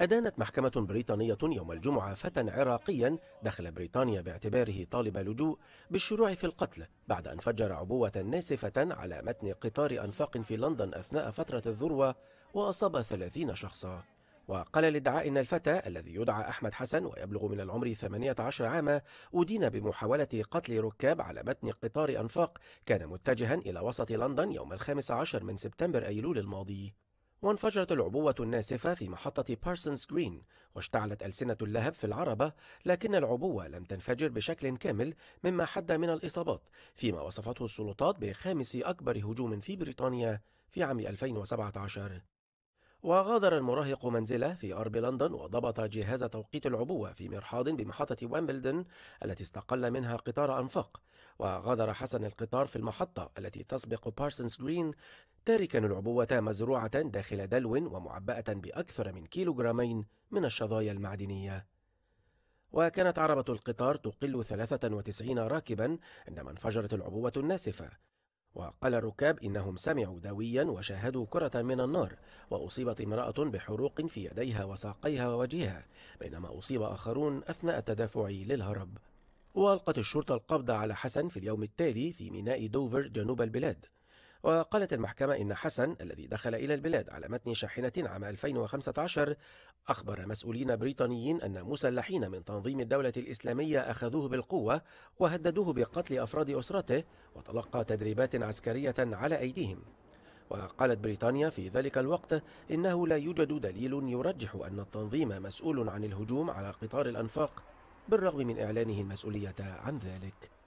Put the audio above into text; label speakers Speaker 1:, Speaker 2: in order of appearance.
Speaker 1: أدانت محكمة بريطانية يوم الجمعة فتى عراقيا دخل بريطانيا باعتباره طالب لجوء بالشروع في القتل بعد أن فجر عبوة ناسفة على متن قطار أنفاق في لندن أثناء فترة الذروة وأصاب ثلاثين شخصا وقال الادعاء أن الفتى الذي يدعى أحمد حسن ويبلغ من العمر 18 عاما أدين بمحاولة قتل ركاب على متن قطار أنفاق كان متجها إلى وسط لندن يوم الخامس عشر من سبتمبر أيلول الماضي وانفجرت العبوة الناسفة في محطة بارسونز جرين واشتعلت ألسنة اللهب في العربة لكن العبوة لم تنفجر بشكل كامل مما حد من الإصابات فيما وصفته السلطات بخامس أكبر هجوم في بريطانيا في عام 2017 وغادر المراهق منزله في أرب لندن وضبط جهاز توقيت العبوة في مرحاض بمحطة ويمبلدن التي استقل منها قطار أنفاق وغادر حسن القطار في المحطة التي تسبق بارسنز جرين تاركا العبوة مزروعة داخل دلو ومعبأة بأكثر من كيلوغرامين من الشظايا المعدنية وكانت عربة القطار تقل 93 راكبا عندما انفجرت العبوة الناسفة وقال الركاب إنهم سمعوا دويا وشاهدوا كرة من النار وأصيبت امرأة بحروق في يديها وساقيها ووجهها بينما أصيب آخرون أثناء التدافع للهرب وألقت الشرطة القبض على حسن في اليوم التالي في ميناء دوفر جنوب البلاد وقالت المحكمة إن حسن الذي دخل إلى البلاد على متن شاحنة عام 2015 أخبر مسؤولين بريطانيين أن مسلحين من تنظيم الدولة الإسلامية أخذوه بالقوة وهددوه بقتل أفراد أسرته وتلقى تدريبات عسكرية على أيديهم وقالت بريطانيا في ذلك الوقت إنه لا يوجد دليل يرجح أن التنظيم مسؤول عن الهجوم على قطار الأنفاق بالرغم من إعلانه المسؤولية عن ذلك